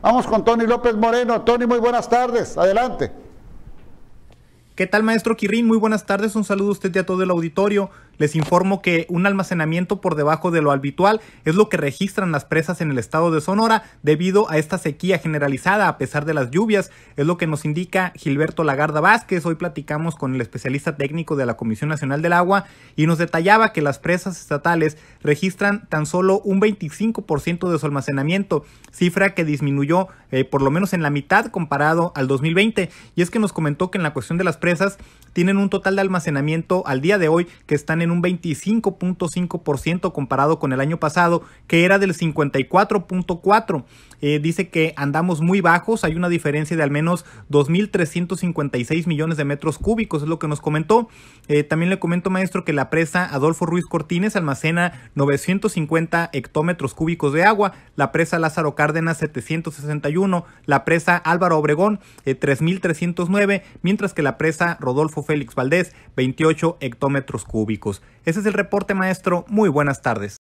Vamos con Tony López Moreno. Tony, muy buenas tardes. Adelante. ¿Qué tal, maestro Quirín? Muy buenas tardes, un saludo a usted y a todo el auditorio. Les informo que un almacenamiento por debajo de lo habitual es lo que registran las presas en el estado de Sonora debido a esta sequía generalizada a pesar de las lluvias, es lo que nos indica Gilberto Lagarda Vázquez. Hoy platicamos con el especialista técnico de la Comisión Nacional del Agua y nos detallaba que las presas estatales registran tan solo un 25% de su almacenamiento, cifra que disminuyó eh, por lo menos en la mitad comparado al 2020. Y es que nos comentó que en la cuestión de las empresas tienen un total de almacenamiento al día de hoy que están en un 25.5% comparado con el año pasado, que era del 54.4%. Eh, dice que andamos muy bajos, hay una diferencia de al menos 2.356 millones de metros cúbicos, es lo que nos comentó. Eh, también le comento, maestro, que la presa Adolfo Ruiz Cortines almacena 950 hectómetros cúbicos de agua, la presa Lázaro Cárdenas 761, la presa Álvaro Obregón 3.309, eh, mientras que la presa Rodolfo Félix Valdés 28 hectómetros cúbicos. Ese es el reporte, maestro. Muy buenas tardes.